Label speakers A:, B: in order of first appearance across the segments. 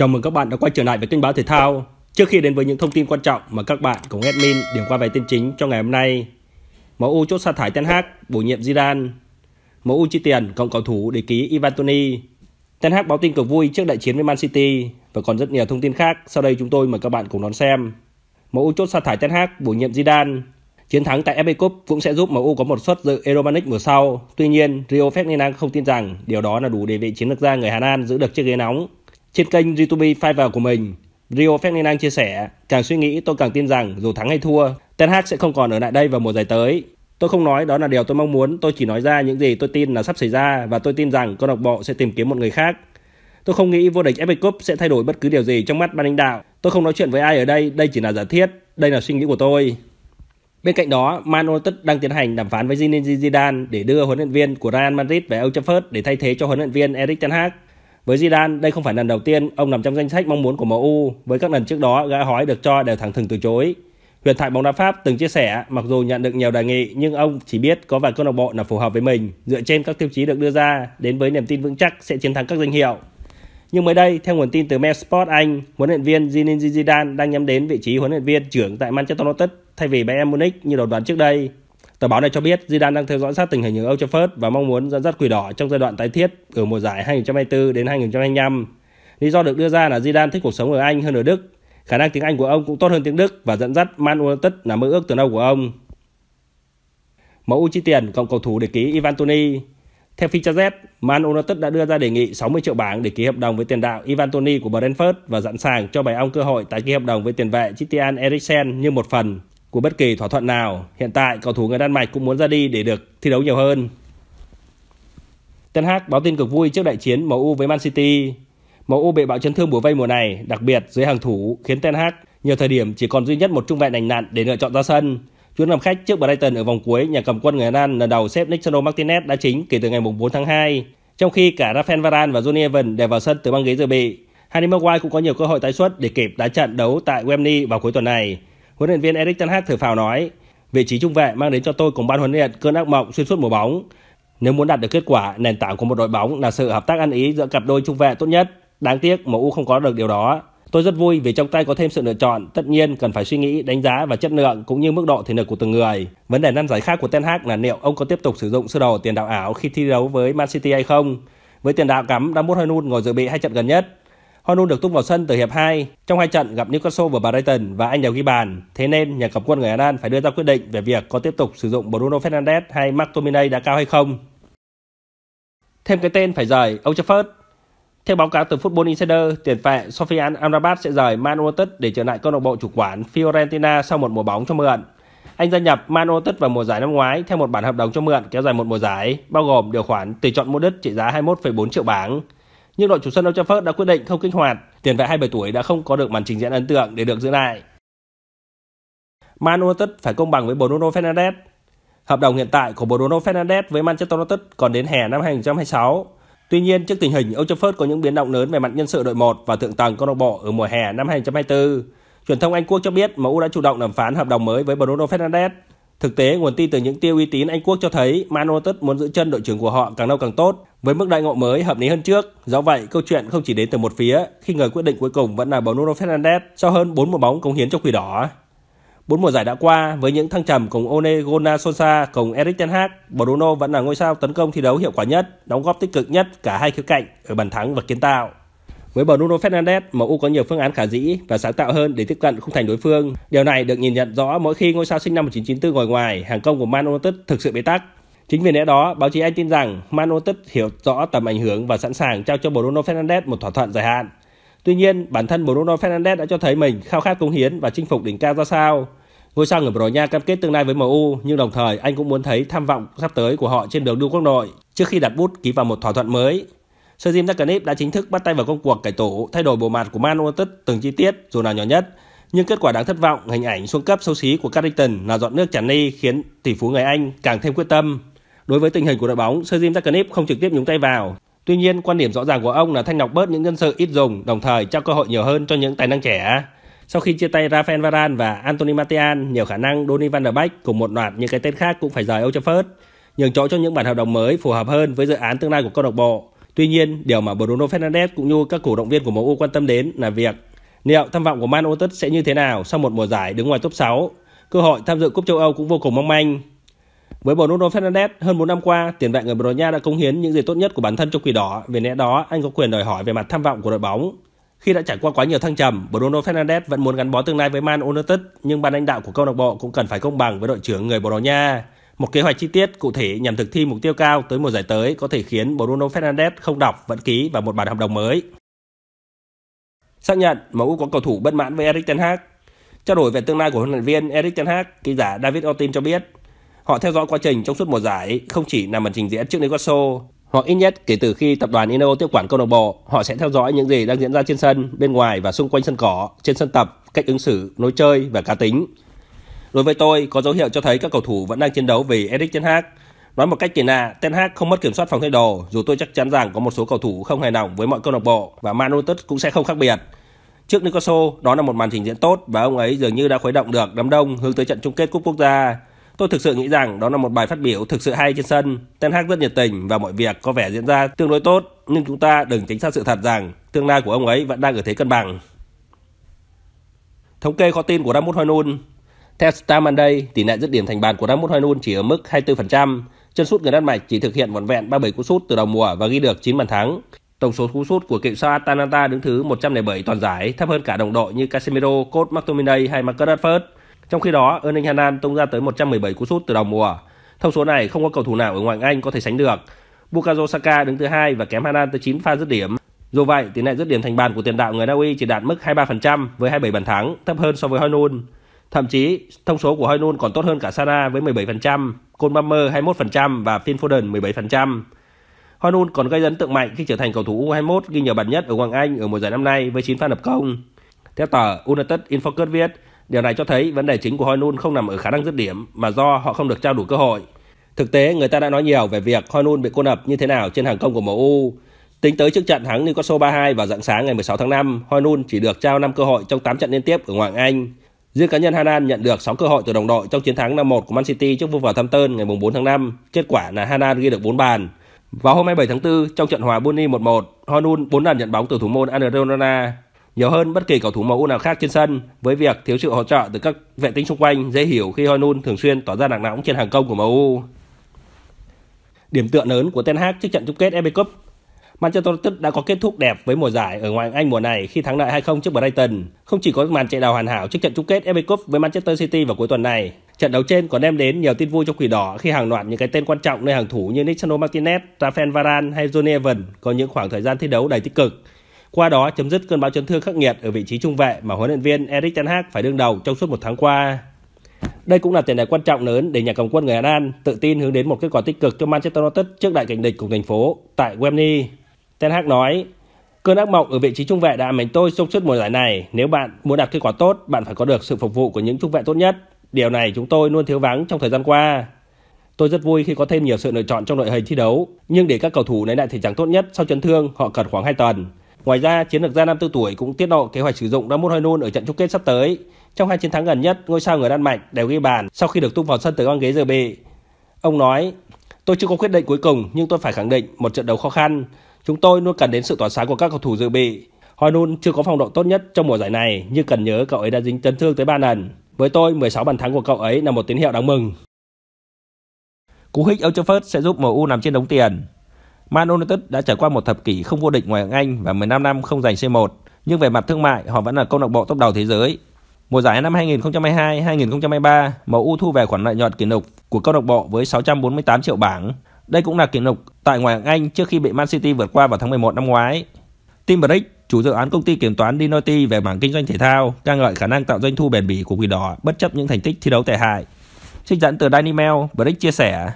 A: Chào mừng các bạn đã quay trở lại với kênh báo thể thao. Trước khi đến với những thông tin quan trọng mà các bạn cùng admin điểm qua vài tin chính cho ngày hôm nay. MU chốt sa thải Ten Hag, bổ nhiệm Zidane. MU chi tiền cộng cầu thủ để ký Ivan Toni. Ten Hag báo tin cực vui trước đại chiến với Man City và còn rất nhiều thông tin khác. Sau đây chúng tôi mời các bạn cùng đón xem. MU chốt sa thải Ten Hag, bổ nhiệm Zidane. Chiến thắng tại FA Cup cũng sẽ giúp MU có một suất dự Europa League mùa sau. Tuy nhiên, Rio Ferdinand không tin rằng điều đó là đủ để vị chiến lược gia người Hà Lan giữ được chiếc ghế nóng trên kênh YouTube Fiverr của mình, Rio Ferdinand chia sẻ, càng suy nghĩ tôi càng tin rằng dù thắng hay thua, Ten Hag sẽ không còn ở lại đây vào mùa giải tới. Tôi không nói đó là điều tôi mong muốn, tôi chỉ nói ra những gì tôi tin là sắp xảy ra và tôi tin rằng câu lạc bộ sẽ tìm kiếm một người khác. Tôi không nghĩ vô địch FA Cup sẽ thay đổi bất cứ điều gì trong mắt ban lãnh đạo. Tôi không nói chuyện với ai ở đây, đây chỉ là giả thiết, đây là suy nghĩ của tôi. Bên cạnh đó, Man United đang tiến hành đàm phán với Zinedine Zidane để đưa huấn luyện viên của Real Madrid về Old Trafford để thay thế cho huấn luyện viên Erik ten Hag. Với Zidane, đây không phải lần đầu tiên ông nằm trong danh sách mong muốn của MU, với các lần trước đó gã hói được cho đều thẳng thừng từ chối. Huyền thoại bóng đá Pháp từng chia sẻ, mặc dù nhận được nhiều đề nghị nhưng ông chỉ biết có vài câu lạc bộ là phù hợp với mình, dựa trên các tiêu chí được đưa ra, đến với niềm tin vững chắc sẽ chiến thắng các danh hiệu. Nhưng mới đây, theo nguồn tin từ Mail Sport Anh, huấn luyện viên Zinedine Zidane đang nhắm đến vị trí huấn luyện viên trưởng tại Manchester United thay vì Bayern Munich như đồn đoán trước đây. Tờ báo này cho biết Zidane đang theo dõi sát tình hình ở Old Trafford và mong muốn dẫn dắt quỷ đỏ trong giai đoạn tái thiết ở mùa giải 2024 đến 2025. Lý do được đưa ra là Zidane thích cuộc sống ở Anh hơn ở Đức. Khả năng tiếng Anh của ông cũng tốt hơn tiếng Đức và dẫn dắt Man United là mơ ước từ lâu của ông. Mẫu chi tiền cộng cầu thủ để ký Ivan Toni. Theo FICHAZ, Man United đã đưa ra đề nghị 60 triệu bảng để ký hợp đồng với tiền đạo Ivan Toni của Brentford và sẵn sàng cho bài ông cơ hội tái ký hợp đồng với tiền vệ Christian Eriksen như một phần của bất kỳ thỏa thuận nào. Hiện tại cầu thủ người Đan Mạch cũng muốn ra đi để được thi đấu nhiều hơn. Ten Hag báo tin cực vui trước đại chiến MU với Man City. MU bị bạo chấn thương bùa vây mùa này, đặc biệt dưới hàng thủ khiến Ten Hag nhiều thời điểm chỉ còn duy nhất một trung vệ lành lặn để lựa chọn ra sân. Chuyến làm khách trước Brighton ở vòng cuối, nhà cầm quân người Anh lần đầu xếp Nicolo Martinez đã chính kể từ ngày 4 tháng 2, trong khi cả Rafael Varane và Johnny Evans đều vào sân từ băng ghế dự bị. Harry Maguire cũng có nhiều cơ hội tái xuất để kịp đá trận đấu tại Wembley vào cuối tuần này. Huấn luyện viên Erik ten Hag thở phào nói, vị trí trung vệ mang đến cho tôi cùng ban huấn luyện cơn ác mộng xuyên suốt mùa bóng. Nếu muốn đạt được kết quả, nền tảng của một đội bóng là sự hợp tác ăn ý giữa cặp đôi trung vệ tốt nhất. Đáng tiếc MU không có được điều đó. Tôi rất vui vì trong tay có thêm sự lựa chọn, tất nhiên cần phải suy nghĩ, đánh giá và chất lượng cũng như mức độ thể lực của từng người. Vấn đề nan giải khác của Ten Hag là liệu ông có tiếp tục sử dụng sơ đồ tiền đạo ảo khi thi đấu với Man City hay không. Với tiền đạo cắm Ramos Hojlund ngồi dự bị hai trận gần nhất, Honun được tung vào sân từ hiệp 2 trong hai trận gặp Newcastle và Brighton và anh đều ghi bàn. Thế nên nhà cầm quân người Hà phải đưa ra quyết định về việc có tiếp tục sử dụng Bruno Fernandes hay McTominay đã cao hay không. Thêm cái tên phải rời Old Trafford. Theo báo cáo từ Football Insider, tiền vệ Sofian Amrabat sẽ rời Man United để trở lại câu lạc bộ chủ quản Fiorentina sau một mùa bóng cho mượn. Anh gia nhập Man United vào mùa giải năm ngoái theo một bản hợp đồng cho mượn kéo dài một mùa giải, bao gồm điều khoản tùy chọn mua đứt trị giá 21,4 triệu bảng nhưng đội chủ sân Old Trafford đã quyết định không kích hoạt, tiền vệ 27 tuổi đã không có được màn trình diễn ấn tượng để được giữ lại. Man United phải công bằng với Bruno Fernandes. Hợp đồng hiện tại của Bruno Fernandes với Manchester United còn đến hè năm 2026. Tuy nhiên, trước tình hình Old Trafford có những biến động lớn về mặt nhân sự đội 1 và thượng tầng câu lạc bộ ở mùa hè năm 2024, truyền thông Anh Quốc cho biết MU đã chủ động đàm phán hợp đồng mới với Bruno Fernandes Thực tế, nguồn tin từ những tiêu uy tín Anh Quốc cho thấy Man United muốn giữ chân đội trưởng của họ càng lâu càng tốt, với mức đại ngộ mới hợp lý hơn trước. Do vậy, câu chuyện không chỉ đến từ một phía, khi người quyết định cuối cùng vẫn là Bruno Fernandes sau hơn 4 mùa bóng cống hiến cho Quỷ Đỏ. Bốn mùa giải đã qua, với những thăng trầm cùng Ole Gunnar Solskjaer cùng Erik ten Hag, Bruno vẫn là ngôi sao tấn công thi đấu hiệu quả nhất, đóng góp tích cực nhất cả hai khía cạnh ở bàn thắng và kiến tạo. Với Bruno Fernandes, MU có nhiều phương án khả dĩ và sáng tạo hơn để tiếp cận khung thành đối phương. Điều này được nhìn nhận rõ mỗi khi ngôi sao sinh năm 1994 ngồi ngoài, hàng công của Man United thực sự bế tắc. Chính vì lẽ đó, báo chí Anh tin rằng Man United hiểu rõ tầm ảnh hưởng và sẵn sàng trao cho Bruno Fernandes một thỏa thuận dài hạn. Tuy nhiên, bản thân Bruno Fernandes đã cho thấy mình khao khát cống hiến và chinh phục đỉnh cao ra sao. Ngôi sao người Bồ Đào Nha cam kết tương lai với MU, nhưng đồng thời anh cũng muốn thấy tham vọng sắp tới của họ trên đường đua quốc nội trước khi đặt bút ký vào một thỏa thuận mới. Sergim Zakanip đã chính thức bắt tay vào công cuộc cải tổ, thay đổi bộ mặt của Man United từng chi tiết dù là nhỏ nhất. Nhưng kết quả đáng thất vọng, hình ảnh xuống cấp xấu xí của Carrington là dọn nước tràn ly khiến tỷ phú người Anh càng thêm quyết tâm. Đối với tình hình của đội bóng, Sergim Zakanip không trực tiếp nhúng tay vào. Tuy nhiên, quan điểm rõ ràng của ông là thanh lọc bớt những nhân sự ít dùng, đồng thời trao cơ hội nhiều hơn cho những tài năng trẻ. Sau khi chia tay Rafael Varane và Anthony Martial, nhiều khả năng Donny van der Beek cùng một loạt những cái tên khác cũng phải rời Old Trafford, nhường chỗ cho những bản hợp đồng mới phù hợp hơn với dự án tương lai của câu lạc bộ. Tuy nhiên, điều mà Bruno Fernandes cũng như các cổ động viên của MU quan tâm đến là việc liệu tham vọng của Man United sẽ như thế nào sau một mùa giải đứng ngoài top 6. Cơ hội tham dự cúp châu Âu cũng vô cùng mong manh. Với Bruno Fernandes, hơn 4 năm qua, tiền vệ người Bồ Đào Nha đã cống hiến những gì tốt nhất của bản thân cho Quỷ Đỏ, vì lẽ đó anh có quyền đòi hỏi về mặt tham vọng của đội bóng. Khi đã trải qua quá nhiều thăng trầm, Bruno Fernandes vẫn muốn gắn bó tương lai với Man United, nhưng ban lãnh đạo của câu lạc bộ cũng cần phải công bằng với đội trưởng người Bồ Đào Nha. Một kế hoạch chi tiết cụ thể nhằm thực thi mục tiêu cao tới mùa giải tới có thể khiến Bruno Fernandes không đọc vẫn ký vào một bản hợp đồng mới. Xác nhận MU có cầu thủ bất mãn với Erik ten Hag. Trao đổi về tương lai của huấn luyện viên Erik ten Hag, ký giả David Otin cho biết, họ theo dõi quá trình trong suốt mùa giải, không chỉ nằm màn trình diễn trước Newcastle, hoặc ít nhất kể từ khi tập đoàn Ino tiếp quản câu lạc bộ, họ sẽ theo dõi những gì đang diễn ra trên sân, bên ngoài và xung quanh sân cỏ, trên sân tập, cách ứng xử, lối chơi và cá tính. Đối với tôi, có dấu hiệu cho thấy các cầu thủ vẫn đang chiến đấu vì eric Ten Hag. Nói một cách kỳ lạ, Ten Hag không mất kiểm soát phòng thay đồ, dù tôi chắc chắn rằng có một số cầu thủ không hài lòng với mọi câu lạc bộ và Man United cũng sẽ không khác biệt. Trước Newcastle, đó là một màn trình diễn tốt và ông ấy dường như đã khuấy động được đám đông hướng tới trận chung kết cúp quốc gia. Tôi thực sự nghĩ rằng đó là một bài phát biểu thực sự hay trên sân. Ten Hag rất nhiệt tình và mọi việc có vẻ diễn ra tương đối tốt, nhưng chúng ta đừng tránh xa sự thật rằng tương lai của ông ấy vẫn đang ở thế cân bằng. Thống kê khó tin của Ramos Hojlund, theo Star Monday, tỷ lệ dứt điểm thành bàn của Ramos Hojlund chỉ ở mức 24%. Chân sút người Đan Mạch chỉ thực hiện vỏn vẹn 37 cú sút từ đầu mùa và ghi được 9 bàn thắng. Tổng số cú sút của cựu sao Atalanta đứng thứ 107 toàn giải, thấp hơn cả đồng đội như Casemiro, Cốt McTominay hay Marcus Rashford. Trong khi đó, Erling Haaland tung ra tới 117 cú sút từ đầu mùa. Thông số này không có cầu thủ nào ở ngoại hạng Anh có thể sánh được. Bukayo Saka đứng thứ hai và kém Haaland tới 9 pha dứt điểm. Dù vậy, tỷ lệ dứt điểm thành bàn của tiền đạo người Na Uy chỉ đạt mức 23% với 27 bàn thắng, thấp hơn so với Hojlund. Thậm chí, thông số của Hoynun còn tốt hơn cả Sana với 17%, Colbammer 21% và Phil Foden 17%. Hoynun còn gây ấn tượng mạnh khi trở thành cầu thủ U21 ghi nhiều bàn nhất ở Hoàng Anh ở mùa giải năm nay với 9 pha lập công. Theo tờ United Infocus viết, điều này cho thấy vấn đề chính của Hoynun không nằm ở khả năng dứt điểm mà do họ không được trao đủ cơ hội. Thực tế, người ta đã nói nhiều về việc Hoynun bị cô lập như thế nào trên hàng công của MU. Tính tới trước trận thắng Newcastle 3-2 vào dạng sáng ngày 16 tháng 5, Hoynun chỉ được trao 5 cơ hội trong 8 trận liên tiếp ở Hoàng Anh. Riêng cá nhân Hanan nhận được 6 cơ hội từ đồng đội trong chiến thắng 5-1 của Man City trước Wolverhampton ngày 4 tháng 5. Kết quả là Hanan ghi được 4 bàn. Vào hôm 27 tháng 4, trong trận hòa Burnley 1-1, Honun 4 lần nhận bóng từ thủ môn Androna, nhiều hơn bất kỳ cầu thủ MU nào khác trên sân với việc thiếu sự hỗ trợ từ các vệ tinh xung quanh dễ hiểu khi Honun thường xuyên tỏ ra nặng nóng trên hàng công của MU. Điểm tựa lớn của Ten Hag trước trận chung kết FA Cup Manchester United đã có kết thúc đẹp với mùa giải ở Ngoại hạng Anh mùa này khi thắng lại 2-0 trước Brighton. Không chỉ có màn chạy đào hoàn hảo trước trận chung kết FA Cup với Manchester City vào cuối tuần này, trận đấu trên còn đem đến nhiều tin vui cho Quỷ Đỏ khi hàng loạt những cái tên quan trọng nơi hàng thủ như Nicano Martinez, Rafael Varane hay Jonny Evans có những khoảng thời gian thi đấu đầy tích cực. Qua đó chấm dứt cơn bão chấn thương khắc nghiệt ở vị trí trung vệ mà huấn luyện viên Erik ten Hag phải đương đầu trong suốt một tháng qua. Đây cũng là tiền đề quan trọng lớn để nhà cầm quân người Hà Lan tự tin hướng đến một kết quả tích cực cho Manchester United trước đại kình địch cùng thành phố tại Wembley. Ten Hag nói, Cơn ác mộng ở vị trí trung vệ đã ám tôi trong suốt mùa giải này. Nếu bạn muốn đạt kết quả tốt, bạn phải có được sự phục vụ của những trung vệ tốt nhất. Điều này chúng tôi luôn thiếu vắng trong thời gian qua. Tôi rất vui khi có thêm nhiều sự lựa chọn trong đội hình thi đấu, nhưng để các cầu thủ lấy lại thể trạng tốt nhất sau chấn thương, họ cần khoảng 2 tuần. Ngoài ra, chiến lược gia 54 tuổi cũng tiết lộ kế hoạch sử dụng Ramon Højlund ở trận chung kết sắp tới. Trong hai chiến thắng gần nhất, ngôi sao người Đan Mạch đều ghi bàn sau khi được tung vào sân từ băng ghế dự bị. Ông nói: "Tôi chưa có quyết định cuối cùng, nhưng tôi phải khẳng định một trận đấu khó khăn. Chúng tôi luôn cần đến sự tỏa sáng của các cầu thủ dự bị. Hoinun chưa có phong độ tốt nhất trong mùa giải này, nhưng cần nhớ cậu ấy đã dính chấn thương tới 3 lần. Với tôi, 16 bàn thắng của cậu ấy là một tín hiệu đáng mừng. Cú hích Ocherford sẽ giúp MU nằm trên đống tiền. Man United đã trải qua một thập kỷ không vô địch ngoài hạng Anh và 15 năm không giành C1, nhưng về mặt thương mại họ vẫn là câu lạc bộ top đầu thế giới. Mùa giải năm 2022-2023, MU thu về khoản lợi nhuận kỷ lục của câu lạc bộ với 648 triệu bảng, đây cũng là kỷ lục tại Ngoại hạng Anh trước khi bị Man City vượt qua vào tháng 11 năm ngoái. Tim Brick, chủ dự án công ty kiểm toán Dinoty về mảng kinh doanh thể thao, ca ngợi khả năng tạo doanh thu bền bỉ của Quỷ Đỏ bất chấp những thành tích thi đấu tệ hại. Trích dẫn từ Daily Mail, Brick chia sẻ,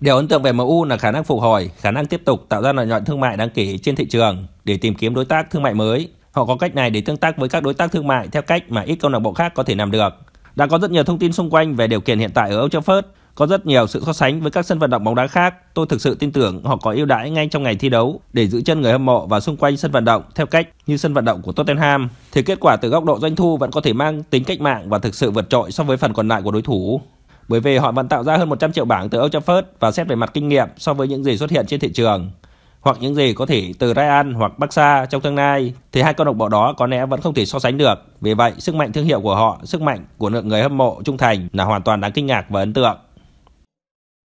A: Điều ấn tượng về MU là khả năng phục hồi, khả năng tiếp tục tạo ra lợi nhuận thương mại đáng kể trên thị trường để tìm kiếm đối tác thương mại mới. Họ có cách này để tương tác với các đối tác thương mại theo cách mà ít câu lạc bộ khác có thể làm được. Đã có rất nhiều thông tin xung quanh về điều kiện hiện tại ở Old Trafford có rất nhiều sự so sánh với các sân vận động bóng đá khác, tôi thực sự tin tưởng họ có ưu đãi ngay trong ngày thi đấu để giữ chân người hâm mộ và xung quanh sân vận động theo cách như sân vận động của Tottenham. Thì kết quả từ góc độ doanh thu vẫn có thể mang tính cách mạng và thực sự vượt trội so với phần còn lại của đối thủ. Bởi vì họ vẫn tạo ra hơn 100 triệu bảng từ Old Trafford và xét về mặt kinh nghiệm so với những gì xuất hiện trên thị trường hoặc những gì có thể từ Ryan hoặc Barca trong tương lai thì hai câu lạc bộ đó có lẽ vẫn không thể so sánh được. Vì vậy, sức mạnh thương hiệu của họ, sức mạnh của lượng người hâm mộ trung thành là hoàn toàn đáng kinh ngạc và ấn tượng.